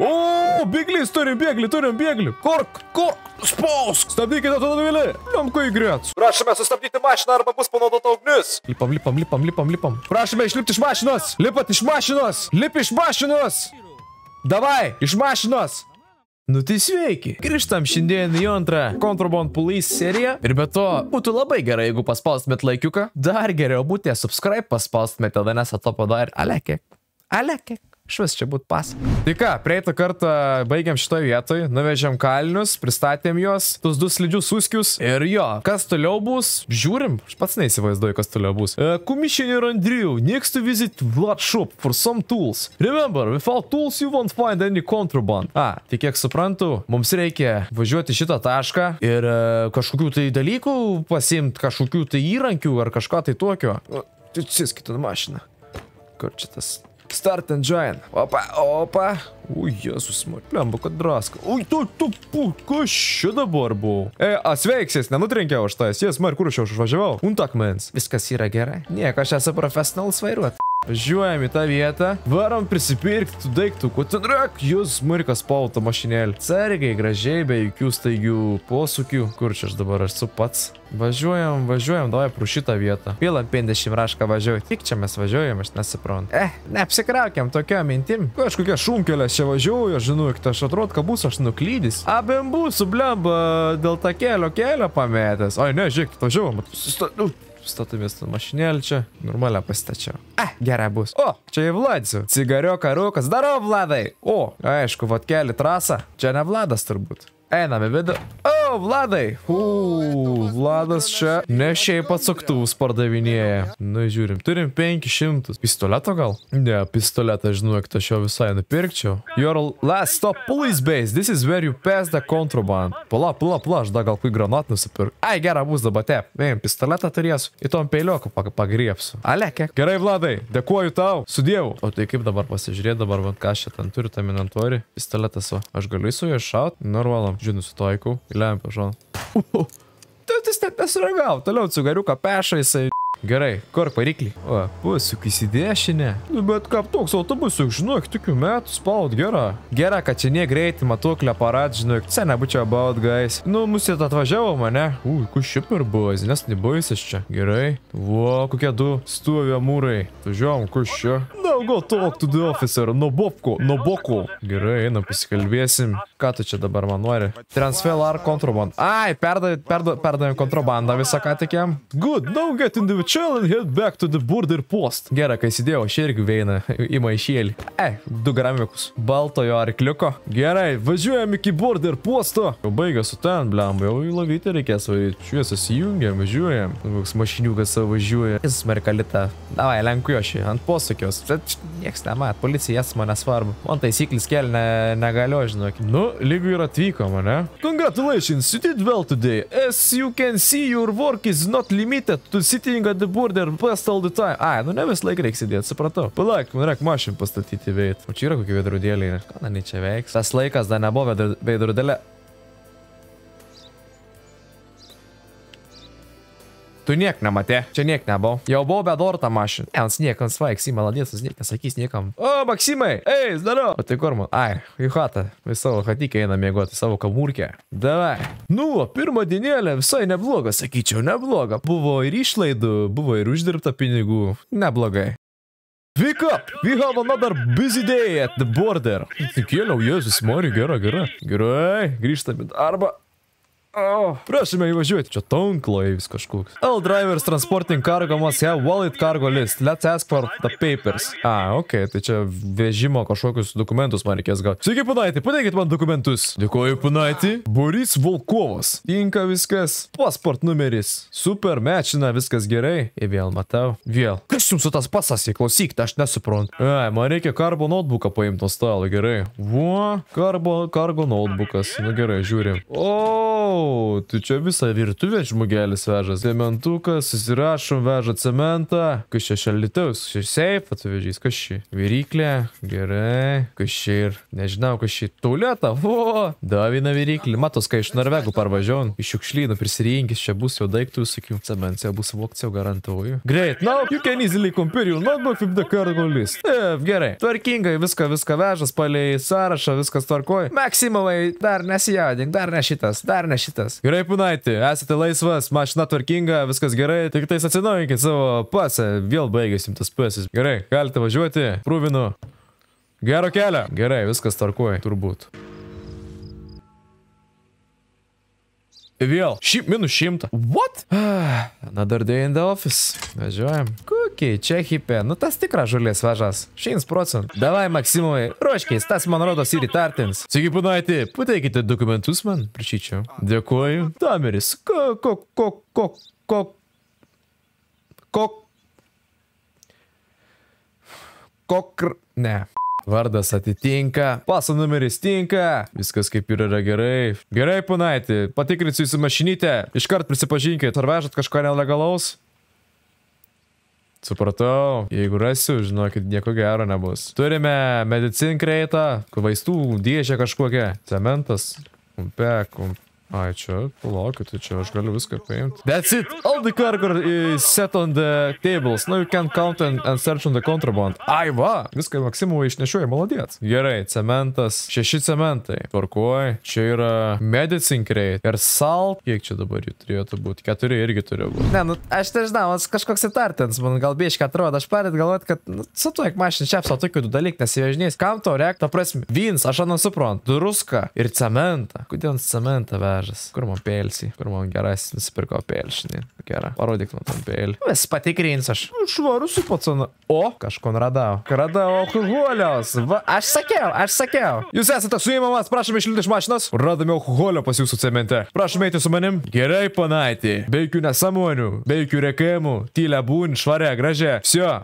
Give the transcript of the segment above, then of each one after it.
O, bėglys turim, bėglį, turim, bėglį. Kork, kork, spausk. Stabdykite automobilį. Liamko į grėts. Prašome sustabdyti mašiną arba bus panaudota ugnis. Lipam, lipam, lipam, lipam, lipam. Prašome išlipti iš mašinos. Lipat iš mašinos. Lip iš mašinos. Davai, iš mašinos. Nu tai sveiki. Grįžtam šiandien į antrą Contraband Police seriją. Ir be to, būtų labai gerai, jeigu paspaustumėt laikiuką. Dar geriau būtė subscribe paspaustumėt, tada nes atopo dar alekė. Alekė. Švis čia būtų pasaka. Tai ką, prieitą kartą baigiam šitoje vietoje, nuvežėm kalnius, pristatėm juos, tuos du slidžius suskius ir jo. Kas toliau bus, žiūrim, aš pats neįsivaizduoju, kas toliau bus. Uh, Commissioner Andrew needs to visit workshop for some tools. Remember, without tools you won't find any contraband. A, tai kiek suprantu, mums reikia važiuoti šitą tašką ir uh, kažkokių tai dalykų pasimti, kažkokių tai įrankių ar kažką tai tokio. Uh, Atsiskitą mašiną. Kur čia tas Start and join. Opa, opa. Ой, Jėzus, lemba, kad draska. Oi, tu, tu, pu, kas čia dabar buvo? E, asveiksies, nenutrenkiau aš tą, jas, mar, kur aš jau užvažiavau? Untakmens. Viskas yra gerai. Nieko, aš esu profesionalas vairuot. Važiuojam į tą vietą, varom prisipirkti tų daiktų, ko ten rek, jūs murkas pauto mašinėlį. Sargiai, gražiai, be jokių staigių posūkių. Kur čia aš dabar esu pats? Važiuojam, važiuojam, davai pro šitą vietą. Pilam 50 rašką važiuoju. Tik čia mes važiuojam, aš nesiprantu. Eh, neapsikraukiam tokio mintim. Kažkokia šunkelė čia važiuoju, aš žinau, kad aš atrodo, kad bus, aš nuklydęs. Abiem būsiu, blemba, dėl tą kelio kelio pametęs. Ai, ne, žiūrėk, važiuojam. Sustat... Nu, statomės tą mašinėlį čia. Normalią pastačiau. A, gerai bus. O, čia į Vladių. Cigario karukas. Daro, Vladai. O, aišku, vat keli trasą. Čia ne Vladas turbūt. Einame vidų. O! Toliau, Vladai. Uuu, Vladas čia ne šiaip atsuktuvus pardavinėja. Na, nu, žiūrim, turim 500. Pistoleto gal? Ne, pistoletą žinau, kad aš jo visai nupirkčiau. Your last stop police base. This is where you pass the contraband. Pala, pala, pala, aš dar gal kui granat nusipirk. Ai, gera bus dabar te. Vėjim, pistoletą turėsiu. Į tom peilioku pagriepsiu. Alekė. Gerai, Vladai, dėkuoju tau. Su dievu. O tai kaip dabar pasižiūrėti dabar, va, ką aš čia ten turiu, tam inventoriui. Pistoletas, va. Aš galiu su juo šaut. Narvalam. Žinau, sutaikau. Leim pašonu. Uh, tai jis net nesureagavo, toliau cigariuką peša, jisai Gerai, kur variklį? O, pasukis į dešinę. Nu, bet ką toks autobusuk, žinok, tokių metų spaud, gera. Gera, kad čia ne greitai matuoklio aparat, žinok, čia nebūčiau about, guys. Nu, mus jie atvažiavo mane. U, kur šiper buvo, nes nebuvusis čia. Gerai. Vo, kokie du stovio mūrai. Važiuom, kur šio. Now go talk to the officer, no bobko, no boko. Gerai, einam, pasikalbėsim. Ką tu čia dabar man nori? Transfer ar kontraband? Ai, perdavėm perda, perda, perda kontrabandą visą ką tik jam. Good, now get in the chill and head back to the border post. Gerai, kai įsidėjau, aš irgi veina į maišėlį. E, du gramikus. Baltojo arkliuko. Gerai, važiuojam iki border posto. Jau baigia su ten, blem, jau į lavytę reikės varyti. Šviesą įjungiam, važiuojam. Koks mašiniukas važiuoja. Jis merkalita. Davai, lenku jo šį, ant posakios. Bet nieks nemat, policija jas man nesvarbu. Man taisyklis kel ne, negaliu, žinok. Nu, lygių ir atvykom, ne? Congratulations, you did well today. As you can see, your work is not limited to sitting at the border best all the time. Ai, nu ne vis laik reiks įdėti, supratau. Palaik, man reikia mašin pastatyti veid. O čia yra kokie veidrodėliai. Ką, na, ne čia veiks. Tas laikas dar nebuvo veidrodėlė. Tu niek nematė. Čia niek nebuvau. Jau buvau be dortą mašiną. Ne, ant sniek, ant svaik, si maladės, ant sniek, nesakys niekam. O, Maksimai, ei, zdaro. O tai kur man? Ai, į chatą. Vis savo hatikį eina mėgoti, savo kamurkę. Davai. Nu, pirmą dienėlę visai nebloga, sakyčiau, nebloga. Buvo ir išlaidų, buvo ir uždirbta pinigų. Neblogai. Wake up! We have another busy day at the border. Kėliau, Jėzus, Mori, gera, gera. Gerai, grįžtame. Arba Oh. Prašome įvažiuoti. Čia tonklaivis kažkoks. All drivers transporting cargo must have wallet cargo list. Let's ask for the papers. A, ok, tai čia vežimo kažkokius dokumentus man reikės gauti. Sveiki, panaitį, padėkit man dokumentus. Dėkuoju, panaitį. Boris Volkovas. Tinka viskas. Pasport numeris. Super mečina, viskas gerai. Ir vėl matau. Vėl. Kas jums su tas pasas įklausyk, aš nesuprantu. E, man reikia karbo notebooką paimti nuo stalo, gerai. Vo, karbo, kargo notebookas. Na nu gerai, žiūrim. O, oh. Vau, tu čia visą virtuvę žmogelis veža. Cementuką, susirašom, veža cementą. Kas čia šaldytaus? Čia seifą atvežys, kas čia? Viryklė, gerai. Kas čia ir, nežinau, kas čia tuletą. Vo, davina viryklį. Matos, kai iš Norvegų parvažiavau, iš šiukšlynų prisirinkis, čia bus jau daiktų visokių. Cemencija bus vokcija, garantuoju. Greit, now you can easily compare your notebook with the cargo list. Taip, e, gerai. Tvarkingai viską, viską vežas, palei sąrašą, viskas tvarkoju. Maksimumai, dar nesijaudink, dar ne šitas, dar ne šitas šitas. Gerai, punaitį, esate laisvas, mašina tvarkinga, viskas gerai, tik tais atsinaujinkit savo pasą, vėl baigėsim tas pasas. Gerai, galite važiuoti, prūvinu. Gero kelio. Gerai, viskas tarkuoja, turbūt. Vėl. Šim, minus šimtą. What? Another day in the office. Važiuojam. Kur? Čekiai, Čehipė, nu tas tikras žolės vežas. 100%. Davai, Maksimui, ruoškiais, tas man rodos ir įtartins. Sveiki, punaitė, pateikite dokumentus man, prašyčiau. Dėkuoju. Tameris, ko, ko, ko, ko, ko, ko, kokr... Ne. Vardas atitinka, paso numeris tinka, viskas kaip ir yra gerai. Gerai, punaitį, patikrinsiu jūsų mašinytę, iškart prisipažinkit, ar vežat kažką nelegalaus? Supratau, jeigu rasiu, žinokit, nieko gero nebus. Turime medicin kreitą, vaistų dėžę kažkokią, cementas, kumpek, kumpek. Ai, čia, laukiu, tai čia aš galiu viską paimti. That's it! All the cargo is set on the tables. Now you can count and, and search on the contraband. Ai, va! Viską Maksimui išnešioja, maladėt. Gerai, cementas. Šeši cementai. Tvarkuoj. Čia yra medicine crate. Ir salt. Kiek čia dabar jų turėtų būti? Keturi irgi turi būti. Ne, nu, aš nežinau, tai aš kažkoks įtartins. Man gal biškai atrodo, aš parit galvot, kad, nu, satuok mašin čia apsa tokių dalykų, nes jie žinys. Kam to reakta prasme? Vins, aš anu suprantu. Druska ir cementą. Kodėl cementą, be? mažas. Kur man pėlsi, kur man geras, nusipirko pėlšinį. Gerą. Parodyk man tam pėlį. Vis nu, patikrins aš. Nu, švarus su pacanu. O, kažkon radau. Radau alkoholios. Va, aš sakiau, aš sakiau. Jūs esate suimamas, prašom išlipti iš mašinos. Radome alkoholio pas jūsų cemente. Prašom eiti su manim. Gerai, panaitį. Be jokių nesąmonių, be jokių rekėmų. Tylę būn, švarę, gražią. Vsio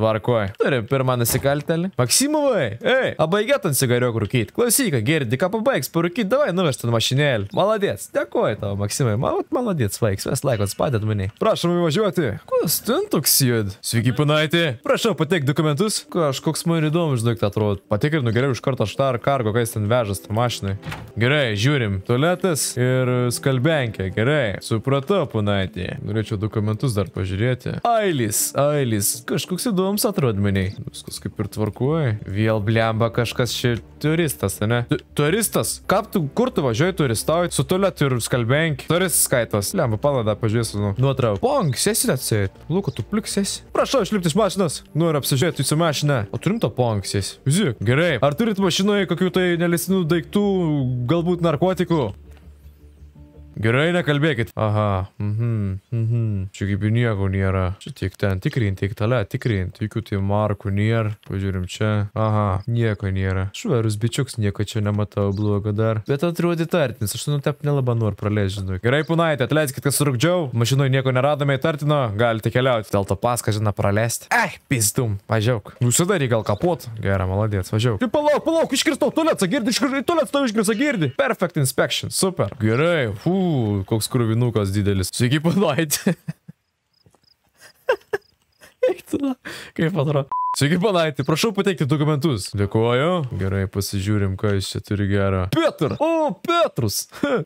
tvarkoj. Turim pirmą nusikaltelį. Maksimovai, ei, abaigėt ant cigariok rūkyti. Klausyk, girdi, ką pabaigs, parūkyti, davai nuvežti ant mašinėlį. Maladėts, dėkuoju tau, Maksimai. Man, maladėts, vaiks, mes laikot spadėt maniai. Prašom įvažiuoti. Kas ten toks jėd? Sveiki, panaitė. Prašau, pateik dokumentus. Kažkoks man įdomus, žinok, atrodo. Patikrinu nu, geriau iš karto štar kargo, kai jis ten vežas tą mašiną. Gerai, žiūrim. Tualetas ir skalbenkė. Gerai. Supratau, panaitė. Norėčiau dokumentus dar pažiūrėti. Ailis, Ailis. Kažkoks įdomus mums atrodo miniai. Viskas kaip ir tvarkuoji. Vėl blemba kažkas čia turistas, ne? Tu, turistas? Ką tu, kur tu važiuoji turistauji? Su tulet ir skalbenk. Turistas skaitas. Blemba, palada, pažiūrėsiu nu. nuotrauką. Pong, sėsi atsėt. Luka, tu pliksėsi. Prašau išlipti iš mašinos. Nu ir apsižiūrėti į mašiną. O turim to pong sėsi. Zi, gerai. Ar turit mašinoje kokių tai nelisinų daiktų, galbūt narkotikų? Gerai, nekalbėkit. Aha. Mhm. Mhm. Čia kaip ir nieko nėra. Čia tiek ten. Tikrinti, tiek tale, tikrinti. Jokių tai markų nėra. Pažiūrim čia. Aha. Nieko nėra. Švarus bičiuks, nieko čia nematau blogo dar. Bet atrodo tartinis. Aš nu tep nelabai noriu praleisti, žinau. Gerai, punaitė, atleiskit, kad surūkdžiau. Mašinoje nieko neradome įtartino. Galite keliauti. Dėl to paską, žinoma, praleisti. Eh, pistum. Važiauk. Nusidary gal kapot. Gerai, maladėts, važiauk. Tai palauk, palauk, iškirstau. Tolėtsa girdi, iškirstau. Tolėtsa tau iškirstau girdi. Perfect inspection. Super. Gerai. Fuu. Ū, koks kruvinukas didelis. Sveiki, panuojate. Kaip atrodo? Sveiki, panaitį, prašau pateikti dokumentus. Dėkuoju. Gerai, pasižiūrim, ką jis čia turi gerą. Petr! O, Petrus!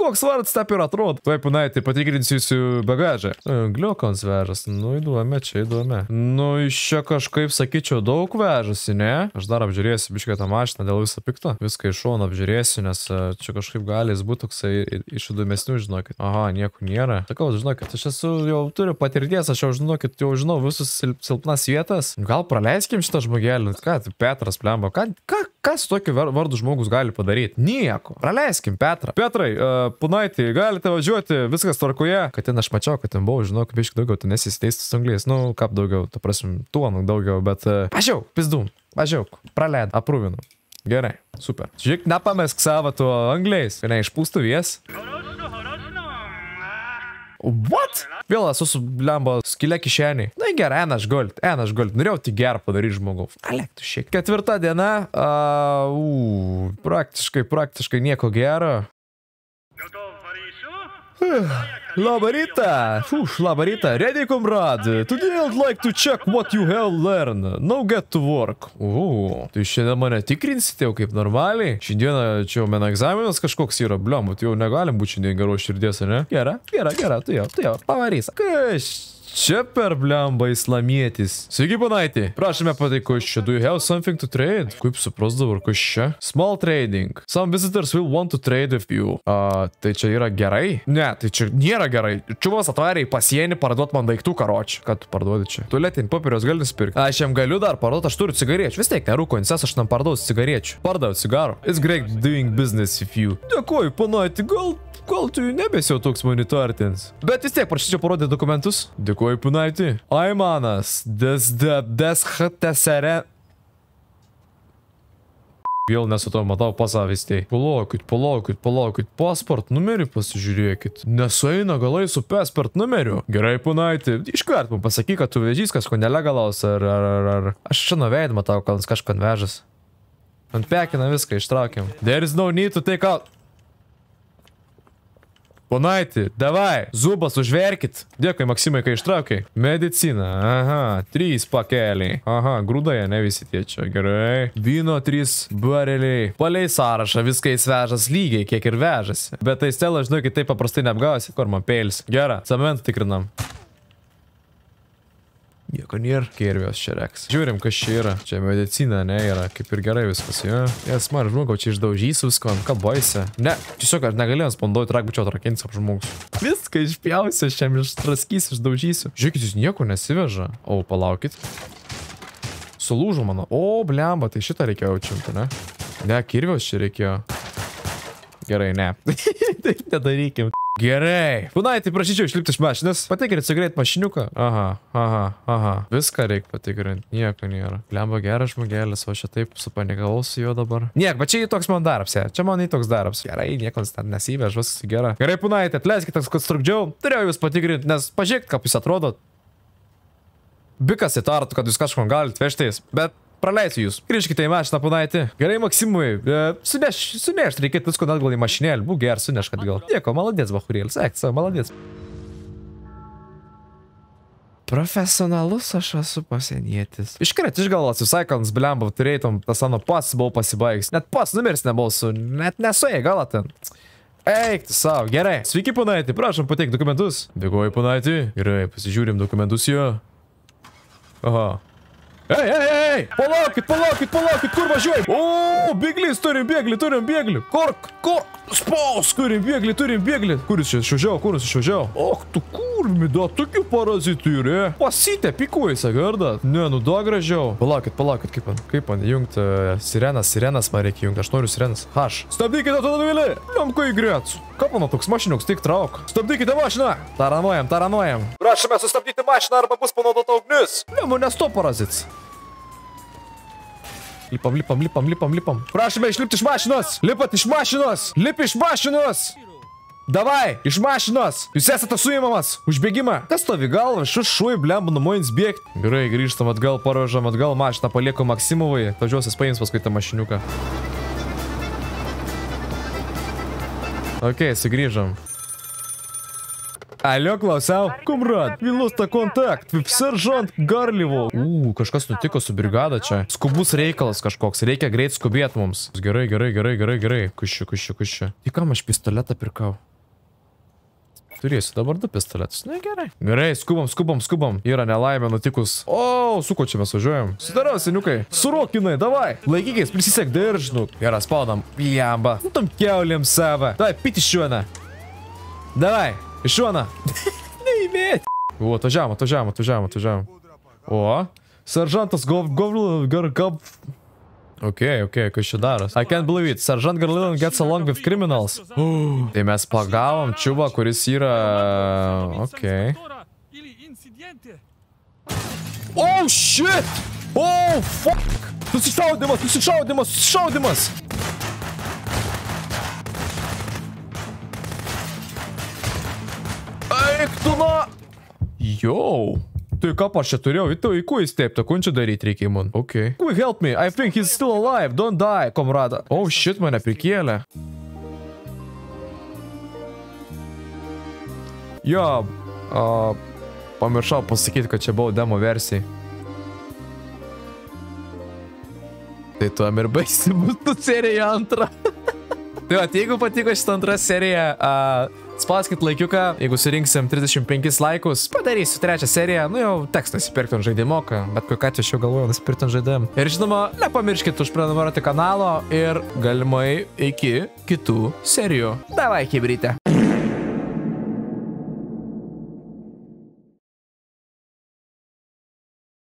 Koks vardas taip ir atrodo? Tuoj, panaitį, patikrinsiu jūsų bagažą. Gliokons vežas, nu įduome, čia įduome. Nu, iš čia kažkaip, sakyčiau, daug vežasi, ne? Aš dar apžiūrėsiu biškai tą mašiną dėl viso pikto. Viską iš šono apžiūrėsiu, nes e, čia kažkaip gali jis būti toksai iš įdomesnių, žinokit. Aha, nieko nėra. Sakau, žinokit, aš esu jau turiu patirties, aš jau žinokit, jau žinau visus silpnas vietas. Gal praleiskim paimk šitą žmogelį, nu ką, Petras plemba, ką, ką, ką su tokiu vardu žmogus gali padaryti? Nieko. Praleiskim Petrą. Petrai, uh, punaitį, galite važiuoti, viskas tvarkoje. Kad ten aš mačiau, kad ten buvau, žinau, kaip iškai daugiau, ten nesisteisti su angliais, nu, kap daugiau, tu prasim, tuonuk daugiau, bet... Uh, e, mažiau, pizdum, mažiau, praleid, aprūvinu. Gerai, super. Žiūrėk, nepamesk savo tuo angliais, ne išpūstų vies. Korona! What? Vėl esu su lemba skilė kišeniai. Na gerai, enaš gold, enaš gold. Norėjau tik gerą padaryti žmogau. Alektų šiek. Ketvirta diena. Uh, praktiškai, praktiškai nieko gero. Labą rytą. Fuš, labą rytą. Ready, comrade. Today I'd like to check what you have learned. Now get to work. Uuu. Tai šiandien mane tikrinsite jau kaip normaliai. Šiandieną čia jau man egzaminas kažkoks yra. Bliom, tai jau negalim būti šiandien geros širdies, ar ne? Gera, gera, gera. Tu tai jau, tu tai jau. Pavarys. Kaž. Čia per blemba islamietis. Sveiki, panaitį. Prašome pataiko iš čia. Do you have something to trade? Kaip supras dabar, kas čia? Small trading. Some visitors will want to trade with you. A, uh, tai čia yra gerai? Ne, tai čia nėra gerai. Čiuvas atvarė į pasienį parduot man daiktų karočių. Ką tu parduodi čia? Tualetinį popierius gali nusipirkti. Aš jam galiu dar parduoti, aš turiu cigarečių. Vis tiek nerūko incesas, aš tam parduosiu cigarečių. Pardavau cigarų. It's great doing business with you. Dėkuoju, panaitį, gal gal tu nebes jau toks monitortins. Bet vis tiek prašyčiau parodyti dokumentus. Dėkuoju, punaitį. Aimanas, des de, des htesere. Vėl nesutau, matau pasavystiai. Palaukit, palaukit, palaukit. Pasport numerį pasižiūrėkit. Nesueina galai su pasport numeriu. Gerai, punaitį. Iškart man pasakyk, kad tu vežys kažko nelegalaus ar, ar, ar, ar. Aš čia nuveid matau, kad kažką vežas. Ant pekina viską ištraukiam. There is no need to take out. Ponaitį, davai, zubas užverkit. Dėkui, Maksimai, kai ištraukiai. Medicina, aha, trys pakeliai. Aha, grūdoje ne visi tie čia, gerai. Vyno trys bareliai. Paliai sąrašą, viską jis vežas lygiai, kiek ir vežasi. Bet tai stelą, žinokit, taip paprastai neapgausi. Kur man pėlis? Gera, cementą tikrinam. Nieko nėra. Kirvijos čia reks. Žiūrim, kas čia yra. Čia medicina, ne, yra. Kaip ir gerai viskas, jo. Ja, smart žmogau, čia išdaužys visko, ką boisi. Ne, tiesiog aš negalėjau spanduoti rakbučio atrakinti savo žmogus. Viską išpjausiu, aš čia ištraskys, išdaužysiu. Žiūrėkit, jūs nieko nesiveža. O, palaukit. Sulūžo mano. O, blemba, tai šitą reikėjo atšimti, ne? Ne, kirvijos čia reikėjo. Gerai, ne. Taip nedarykim. Gerai. Punaitį tai prašyčiau išlipti iš mašinas. Patikrinti su greit mašiniuką. Aha, aha, aha. Viską reikia patikrinti. Nieko nėra. Lemba geras žmogelis, o čia taip supanikavau su juo dabar. Niek, bet čia į toks man darbs, ja. Čia man į toks darbs. Gerai, nieko ten nesivež, viskas gerai. Gerai, punaitį, tai atleiskite, kad strukdžiau. Turėjau jūs patikrinti, nes pažiūrėkit, kaip jūs atrodot. Bikas įtartų, kad jūs kažkam galite vežtis, bet praleisiu jūs. Grįžkite į mašiną, panaitį. Gerai, Maksimui, e, suneš, suneš, reikėtų visko atgal į mašinėlį, būk geras, suneš atgal. Dėko, maladės, Bahurėlis, eksa, maladės. Profesionalus aš esu pasienietis. Iškart iš galvos, visai kalnas blemba, turėtum, tas mano pas buvau pasibaigs. Net pas numirs nebūsiu, net nesuėj galą ten. Eik tu savo, gerai. Sveiki, panaitį, prašom pateikti dokumentus. Dėkuoju, panaitį. Gerai, pasižiūrim dokumentus jo. Aha, Ei, ei, ei! Palaukit, palaukit, palaukit, kur važiuojam? O, bėglys, turim bėglį, turim bėglį. Kork, kork, spaus, turim bėglį, turim bėglį. Kuris čia išvažiavo, kuris išvažiavo? Och, tu kurmida, tokių parazitų yra. Pasitė, pikuojasi, garda. Ne, nu da gražiau. Palaukit, palaukit, kaip man, kaip man jungti e, sirenas, sirenas man reikia jungti, aš noriu sirenas. Aš. Stabdykite automobilį, lemko į grėcų. Ką mano toks mašiniuks, tik trauk. Stabdykite mašiną. Taranuojam, taranuojam. Prašome sustabdyti mašiną arba bus panaudota ugnis. Ne, nu nestop parazits. Lipam, lipam, lipam, lipam, lipam. Prašome išlipti iš mašinos. Lipat iš mašinos. Lip iš mašinos. Davai, iš mašinos. Jūs esate suimamas. Užbėgimą. Kas tovi galva? Šis šui blemba numojins bėgti. Gerai, grįžtam atgal, parvežam atgal mašiną, palieku Maksimovui. Tažiuosis paims paskui tą mašiniuką. Ok, sugrįžam. Alio, klausau. Kumrat, Vilnus ta kontakt. Seržant Garlivo. Ū, kažkas nutiko su brigada čia. Skubus reikalas kažkoks. Reikia greit skubėti mums. Gerai, gerai, gerai, gerai, gerai. Kušiu, kušiu, kušiu. Tik kam aš pistoletą pirkau? Turėsiu dabar du pistoletus. Na gerai. Gerai, skubam, skubam, skubam. Yra nelaimė nutikus. O, su ko čia mes važiuojam? Sudarau, seniukai. Surokinai, davai. Laikykis, prisisek diržnu. Gerai, spaudam. Jamba. Nu tam keuliam savą. Davai, pitišiuoną. Davai. Iš šona. Neįmėti. O, to žemo, to žemo, to žemo, to žemo. O, seržantas gov, gov, gar, gov. Ok, ok, kas čia daras? I can't believe it. Seržant Garlin gets along with criminals. Uh, tai mes pagavom čiubą, kuris yra... Ok. Oh, shit! Oh, fuck! Nusišaudimas, nusišaudimas, nusišaudimas! Mano... Jau. Tai ką aš čia turėjau? Į tavo įkų įsteiptą, kunčią daryti reikia man. Ok. Quick help me, I think he's still alive, don't die, komrada. Oh shit, mane prikėlė. Jo, a, pamiršau pasakyti, kad čia buvo demo versijai. Tai tuom ir baigsi būtų serija antra. tai va, jeigu patiko šitą antrą seriją, a, Spauskit laikiuką, jeigu surinksim 35 laikus, padarysiu trečią seriją, nu jau teks nusipirkti ant žaidimoką, bet kokiu atveju aš jau galvoju nusipirkti ant žaidimą. Ir žinoma, nepamirškit užprenumeruoti kanalo ir galimai iki kitų serijų. Davai, kibrytė.